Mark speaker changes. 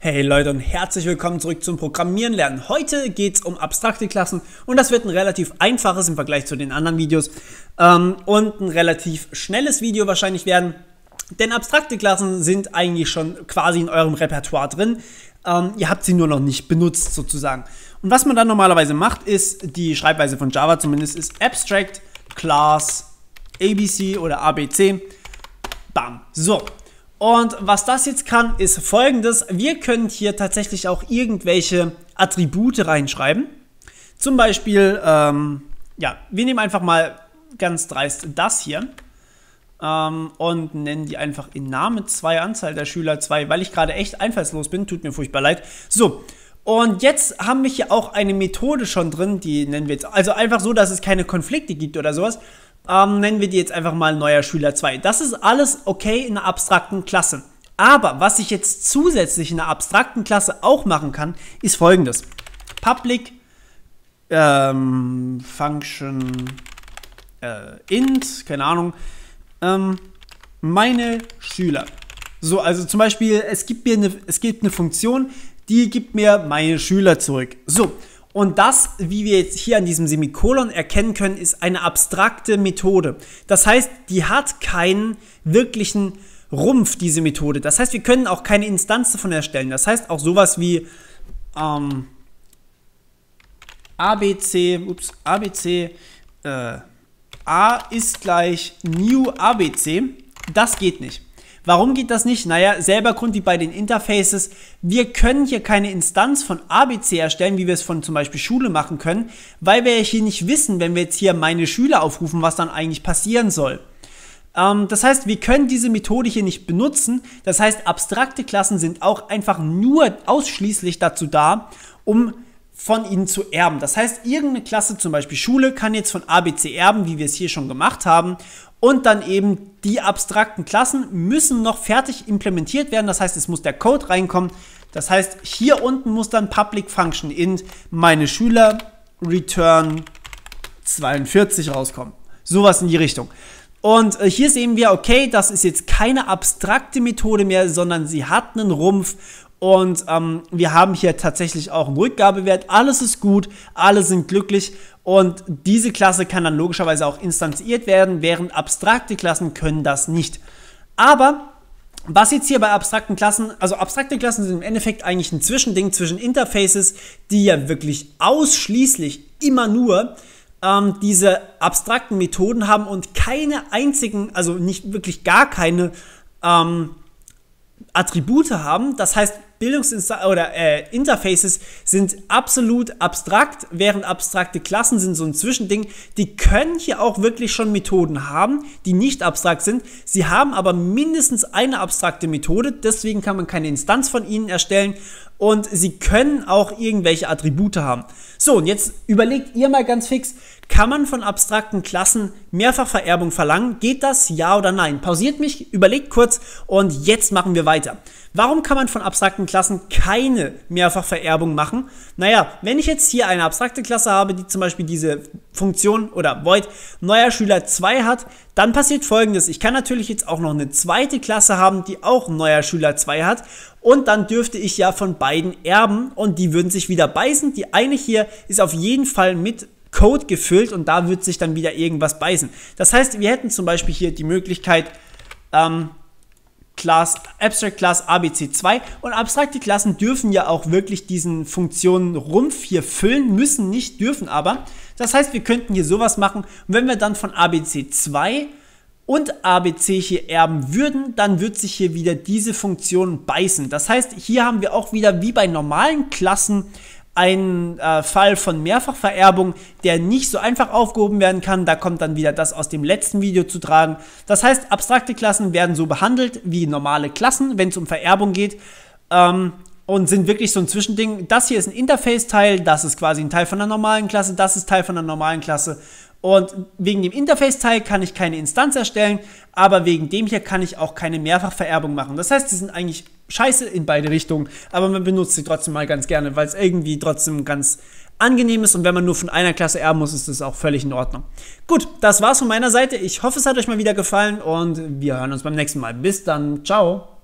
Speaker 1: Hey Leute und herzlich willkommen zurück zum Programmieren lernen. Heute geht es um abstrakte Klassen und das wird ein relativ einfaches im Vergleich zu den anderen Videos ähm, und ein relativ schnelles Video wahrscheinlich werden. Denn abstrakte Klassen sind eigentlich schon quasi in eurem Repertoire drin. Ähm, ihr habt sie nur noch nicht benutzt sozusagen. Und was man dann normalerweise macht, ist die Schreibweise von Java zumindest ist Abstract Class ABC oder ABC. Bam. So, und was das jetzt kann, ist folgendes. Wir können hier tatsächlich auch irgendwelche Attribute reinschreiben. Zum Beispiel, ähm, ja, wir nehmen einfach mal ganz dreist das hier ähm, und nennen die einfach in Name 2, Anzahl der Schüler 2, weil ich gerade echt einfallslos bin. Tut mir furchtbar leid. So, und jetzt haben wir hier auch eine Methode schon drin, die nennen wir jetzt, also einfach so, dass es keine Konflikte gibt oder sowas, ähm, nennen wir die jetzt einfach mal neuer Schüler 2. Das ist alles okay in einer abstrakten Klasse. Aber was ich jetzt zusätzlich in einer abstrakten Klasse auch machen kann, ist folgendes. Public ähm, Function äh, int, keine Ahnung, ähm, meine Schüler. So, also zum Beispiel, es gibt mir eine, es gibt eine Funktion, die gibt mir meine Schüler zurück. So, und das, wie wir jetzt hier an diesem Semikolon erkennen können, ist eine abstrakte Methode. Das heißt, die hat keinen wirklichen Rumpf, diese Methode. Das heißt, wir können auch keine Instanz davon erstellen. Das heißt, auch sowas wie ähm, ABC, ups, ABC, äh, A ist gleich new ABC, das geht nicht. Warum geht das nicht? Naja, selber Grund wie bei den Interfaces. Wir können hier keine Instanz von ABC erstellen, wie wir es von zum Beispiel Schule machen können, weil wir hier nicht wissen, wenn wir jetzt hier meine Schüler aufrufen, was dann eigentlich passieren soll ähm, das heißt, wir können diese Methode hier nicht benutzen. Das heißt, abstrakte Klassen sind auch einfach nur ausschließlich dazu da, um von ihnen zu erben. Das heißt, irgendeine Klasse, zum Beispiel Schule, kann jetzt von ABC erben, wie wir es hier schon gemacht haben. Und dann eben die abstrakten Klassen müssen noch fertig implementiert werden. Das heißt, es muss der Code reinkommen. Das heißt, hier unten muss dann Public Function int meine Schüler return 42 rauskommen. Sowas in die Richtung. Und äh, hier sehen wir, okay, das ist jetzt keine abstrakte Methode mehr, sondern sie hat einen Rumpf und ähm, wir haben hier tatsächlich auch einen Rückgabewert. Alles ist gut, alle sind glücklich. Und diese Klasse kann dann logischerweise auch instanziert werden, während abstrakte Klassen können das nicht. Aber was jetzt hier bei abstrakten Klassen, also abstrakte Klassen sind im Endeffekt eigentlich ein Zwischending zwischen Interfaces, die ja wirklich ausschließlich immer nur ähm, diese abstrakten Methoden haben und keine einzigen, also nicht wirklich gar keine ähm, Attribute haben. Das heißt, Bildungsinsta oder äh, Interfaces sind absolut abstrakt, während abstrakte Klassen sind so ein Zwischending. Die können hier auch wirklich schon Methoden haben, die nicht abstrakt sind. Sie haben aber mindestens eine abstrakte Methode, deswegen kann man keine Instanz von ihnen erstellen und sie können auch irgendwelche Attribute haben. So, und jetzt überlegt ihr mal ganz fix, kann man von abstrakten Klassen Mehrfachvererbung verlangen? Geht das ja oder nein? Pausiert mich, überlegt kurz und jetzt machen wir weiter. Warum kann man von abstrakten Klassen keine Mehrfachvererbung machen? Naja, wenn ich jetzt hier eine abstrakte Klasse habe, die zum Beispiel diese Funktion oder Void neuer Schüler 2 hat, dann passiert folgendes. Ich kann natürlich jetzt auch noch eine zweite Klasse haben, die auch neuer Schüler 2 hat und dann dürfte ich ja von beiden erben und die würden sich wieder beißen. Die eine hier ist auf jeden Fall mit Code gefüllt und da wird sich dann wieder irgendwas beißen. Das heißt, wir hätten zum Beispiel hier die Möglichkeit, ähm, Class, Abstract Class ABC2 und abstrakte Klassen dürfen ja auch wirklich diesen Funktionen Rumpf hier füllen, müssen nicht, dürfen aber. Das heißt, wir könnten hier sowas machen und wenn wir dann von ABC2 und ABC hier erben würden, dann wird sich hier wieder diese Funktion beißen. Das heißt, hier haben wir auch wieder wie bei normalen Klassen ein äh, Fall von Mehrfachvererbung, der nicht so einfach aufgehoben werden kann. Da kommt dann wieder das aus dem letzten Video zu tragen. Das heißt, abstrakte Klassen werden so behandelt wie normale Klassen, wenn es um Vererbung geht. Ähm, und sind wirklich so ein Zwischending. Das hier ist ein Interface-Teil, das ist quasi ein Teil von einer normalen Klasse, das ist Teil von einer normalen Klasse. Und wegen dem Interface-Teil kann ich keine Instanz erstellen, aber wegen dem hier kann ich auch keine Mehrfachvererbung machen. Das heißt, die sind eigentlich scheiße in beide Richtungen, aber man benutzt sie trotzdem mal ganz gerne, weil es irgendwie trotzdem ganz angenehm ist und wenn man nur von einer Klasse erben muss, ist das auch völlig in Ordnung. Gut, das war's von meiner Seite. Ich hoffe, es hat euch mal wieder gefallen und wir hören uns beim nächsten Mal. Bis dann, ciao.